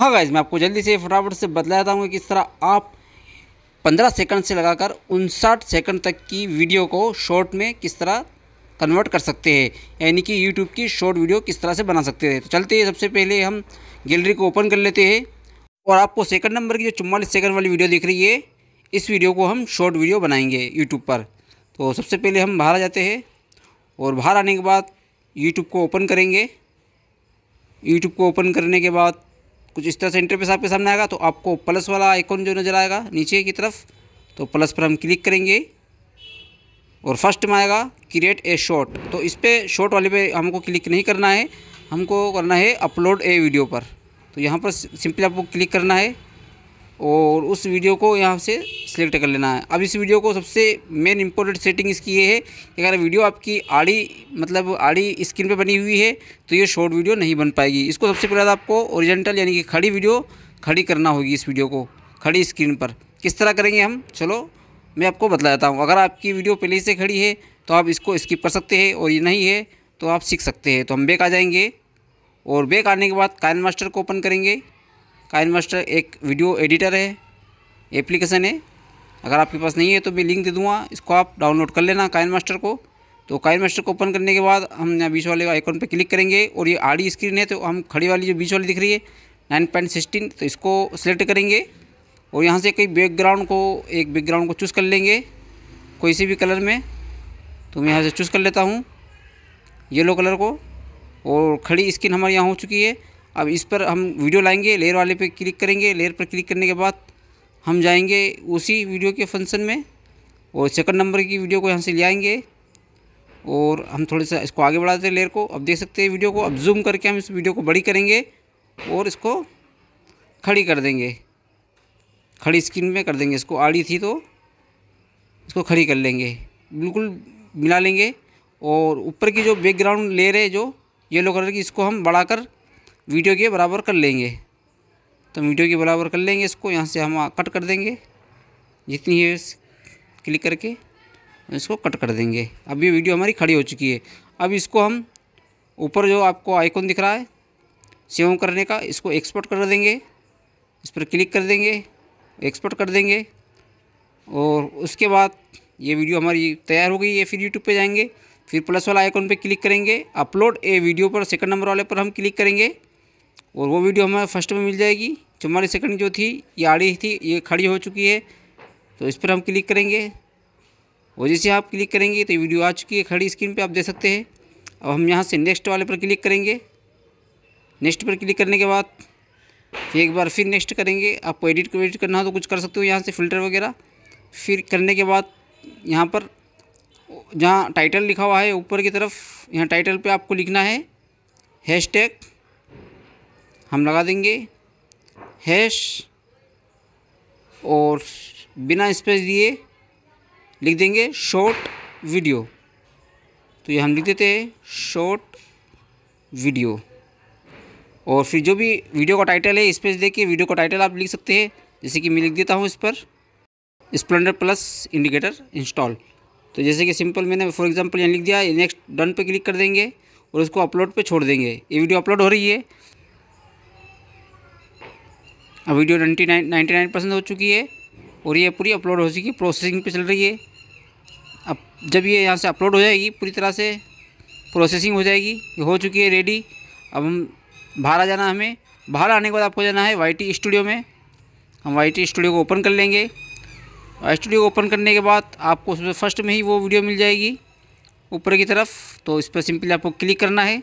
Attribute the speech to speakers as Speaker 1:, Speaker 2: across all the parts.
Speaker 1: हाँ गाइज मैं आपको जल्दी से फटाफट से बतला देता हूँ किस तरह आप पंद्रह सेकंड से लगाकर उनसाठ सेकंड तक की वीडियो को शॉर्ट में किस तरह कन्वर्ट कर सकते हैं यानी कि यूट्यूब की शॉर्ट वीडियो किस तरह से बना सकते हैं तो चलते हैं सबसे पहले हम गैलरी को ओपन कर लेते हैं और आपको सेकंड नंबर की जो चुम्वालीस सेकंड वाली वीडियो दिख रही है इस वीडियो को हम शॉर्ट वीडियो बनाएंगे यूट्यूब पर तो सबसे पहले हम बाहर आ जाते हैं और बाहर आने के बाद यूट्यूब को ओपन करेंगे यूट्यूब को ओपन करने के बाद कुछ इस तरह से इंटरफेस आपके सामने आएगा तो आपको प्लस वाला आइकॉन जो नज़र आएगा नीचे की तरफ तो प्लस पर हम क्लिक करेंगे और फर्स्ट में आएगा क्रिएट ए शॉट तो इस पर शॉट वाले पे हमको क्लिक नहीं करना है हमको करना है अपलोड ए वीडियो पर तो यहाँ पर सिंपली आपको क्लिक करना है और उस वीडियो को यहाँ से सिलेक्ट कर लेना है अब इस वीडियो को सबसे मेन इंपॉर्टेंट सेटिंग इसकी ये है कि अगर वीडियो आपकी आड़ी मतलब आड़ी स्क्रीन पे बनी हुई है तो ये शॉर्ट वीडियो नहीं बन पाएगी इसको सबसे पहले तो आपको ओरिजेंटल यानी कि खड़ी वीडियो खड़ी करना होगी इस वीडियो को खड़ी स्क्रीन पर किस तरह करेंगे हम चलो मैं आपको बता देता हूँ अगर आपकी वीडियो पहले से खड़ी है तो आप इसको स्किप कर सकते हैं और ये नहीं है तो आप सीख सकते हैं तो हम बेक आ जाएंगे और बेक आने के बाद कायन मास्टर को ओपन करेंगे काइन मास्टर एक वीडियो एडिटर है एप्लीकेशन है अगर आपके पास नहीं है तो मैं लिंक दे दूँगा इसको आप डाउनलोड कर लेना काइन मास्टर को तो काइन मास्टर को ओपन करने के बाद हम यहाँ बीच वाले आइकॉन पर क्लिक करेंगे और ये आड़ी स्क्रीन है तो हम खड़ी वाली जो बीच वाली दिख रही है नाइन पॉइंट सिक्सटीन तो इसको सेलेक्ट करेंगे और यहाँ से कोई बैकग्राउंड को एक बैकग्राउंड को चूज़ कर लेंगे कोई सी भी कलर में तो मैं यहाँ से चूज़ कर लेता हूँ येलो कलर को और खड़ी स्किन हमारी यहाँ हो चुकी है अब इस पर हम वीडियो लाएंगे लेयर वाले पे क्लिक करेंगे लेयर पर क्लिक करने के बाद हम जाएंगे उसी वीडियो के फंक्शन में और सेकंड नंबर की वीडियो को यहाँ से ले आएंगे और हम थोड़ा सा इसको आगे बढ़ाते हैं लेयर को अब देख सकते हैं वीडियो को अब जूम करके हम इस वीडियो को बड़ी करेंगे और इसको खड़ी कर देंगे खड़ी स्क्रीन में कर देंगे इसको आड़ी थी तो इसको खड़ी कर लेंगे बिल्कुल मिला लेंगे और ऊपर की जो बैकग्राउंड लेयर है जो येलो कलर की इसको हम बढ़ाकर वीडियो के बराबर कर लेंगे तो वीडियो के बराबर कर लेंगे इसको यहाँ से हम कट कर देंगे जितनी है क्लिक करके इसको कट कर देंगे अब ये वीडियो हमारी खड़ी हो चुकी है अब इसको हम ऊपर जो आपको आइकॉन दिख रहा है सेव करने का इसको एक्सपोर्ट कर देंगे इस पर क्लिक कर देंगे एक्सपोर्ट कर देंगे और उसके बाद ये वीडियो हमारी तैयार हो गई है फिर यूट्यूब पे जाएंगे फिर प्लस वाला आइकॉन पे क्लिक करेंगे अपलोड ए वीडियो पर सेकंड नंबर वाले पर हम क्लिक करेंगे और वो वीडियो हमें फर्स्ट में मिल जाएगी चौवालीस सेकंड जो थी ये आड़ी थी ये खड़ी हो चुकी है तो इस पर हम क्लिक करेंगे और जैसे आप क्लिक करेंगे तो वीडियो आ चुकी है खड़ी स्क्रीन पर आप देख सकते हैं अब हम यहाँ से नेक्स्ट वाले पर क्लिक करेंगे नेक्स्ट पर क्लिक करने के बाद फिर एक बार फिर नेक्स्ट करेंगे आपको एडिट को एडिट करना हो तो कुछ कर सकते हो यहाँ से फ़िल्टर वगैरह फिर करने के बाद यहाँ पर जहाँ टाइटल लिखा हुआ है ऊपर की तरफ यहाँ टाइटल पे आपको लिखना है हैश टैग हम लगा देंगे हैश और बिना स्पेस दिए लिख देंगे शॉर्ट वीडियो तो ये हम लिख देते हैं शॉर्ट वीडियो और फिर जो भी वीडियो का टाइटल है स्पेस दे के वीडियो का टाइटल आप लिख सकते हैं जैसे कि मैं लिख देता हूँ इस पर स्प्लेंडर प्लस इंडिकेटर इंस्टॉल तो जैसे कि सिंपल मैंने फॉर एग्जांपल यहाँ लिख दिया नेक्स्ट डन पे क्लिक कर देंगे और उसको अपलोड पे छोड़ देंगे ये वीडियो अपलोड हो रही है अब video ninety nine ninety nine percent हो चुकी है और ये पूरी अपलोड हो चुकी प्रोसेसिंग पे चल रही है अब जब ये यहाँ से अपलोड हो जाएगी पूरी तरह से प्रोसेसिंग हो जाएगी ये हो चुकी है रेडी अब हम बाहर आ जाना हमें बाहर आने के बाद आपको जाना है वाई स्टूडियो में हम वाई स्टूडियो को ओपन कर लेंगे वाई स्टूडियो को ओपन करने के बाद आपको फर्स्ट में ही वो वीडियो मिल जाएगी ऊपर की तरफ तो इस पर सिंपली आपको क्लिक करना है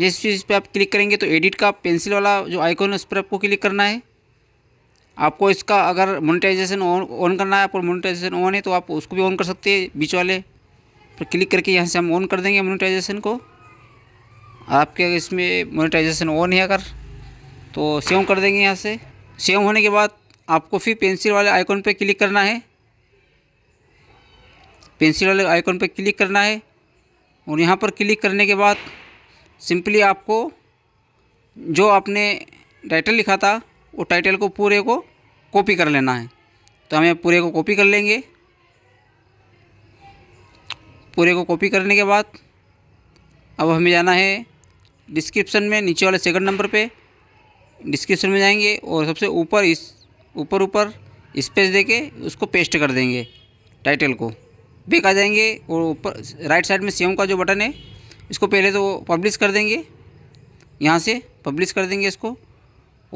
Speaker 1: जिस चीज़ पे आप क्लिक करेंगे तो एडिट का पेंसिल वाला जो आइकॉन है उस पर आपको क्लिक करना है आपको इसका अगर मोनिटाइजेशन ऑन ऑन करना है आपको मोनिटाइजेशन ऑन है तो आप उसको भी ऑन कर सकते हैं बीच वाले पर क्लिक करके यहाँ से हम ऑन कर देंगे मोनिटाइजेशन को आपके इसमें मोनिटाइजेशन ऑन है अगर तो सेव कर देंगे यहाँ से सेव होने के बाद आपको फिर पेंसिल वाले आइकॉन पर क्लिक करना है पेंसिल वाले आइकॉन पर क्लिक करना है और यहाँ पर क्लिक करने के बाद सिंपली आपको जो आपने टाइटल लिखा था वो टाइटल को पूरे को कॉपी कर लेना है तो हमें पूरे को कॉपी कर लेंगे पूरे को कॉपी करने के बाद अब हमें जाना है डिस्क्रिप्शन में नीचे वाले सेकंड नंबर पे डिस्क्रिप्शन में जाएंगे और सबसे ऊपर इस ऊपर ऊपर स्पेस देके उसको पेस्ट कर देंगे टाइटल को बेक आ जाएंगे और ऊपर राइट साइड में सेम का जो बटन है इसको पहले तो पब्लिश कर देंगे यहाँ से पब्लिश कर देंगे इसको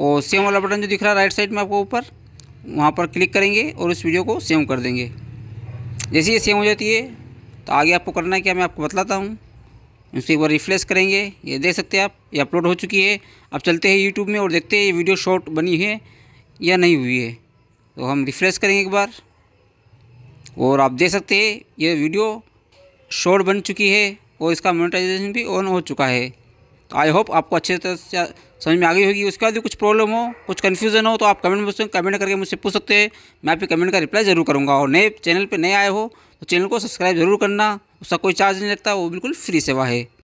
Speaker 1: और सेम वाला बटन जो दिख रहा है राइट साइड में आपको ऊपर वहाँ पर क्लिक करेंगे और उस वीडियो को सेव कर देंगे जैसे ये सेव हो जाती है तो आगे आपको करना है क्या मैं आपको बतलाता हूँ उसके एक बार रिफ्रेश करेंगे ये देख सकते हैं आप ये अपलोड हो चुकी है अब चलते हैं यूट्यूब में और देखते हैं ये वीडियो शॉर्ट बनी है या नहीं हुई है तो हम रिफ़्रेश करेंगे एक बार और आप देख सकते हैं ये वीडियो शॉर्ट बन चुकी है और इसका मोनेटाइजेशन भी ऑन हो चुका है तो आई होप आपको अच्छे तरह से समझ में आ गई होगी उसके बाद भी कुछ प्रॉब्लम हो कुछ कन्फ्यूजन हो तो आप कमेंट में कमेंट करके मुझसे पूछ सकते हैं मैं आपके कमेंट का रिप्लाई ज़रूर करूँगा और नए चैनल पर नए आए हो तो चैनल को सब्सक्राइब ज़रूर करना उसका कोई चार्ज नहीं लगता वो बिल्कुल फ्री सेवा है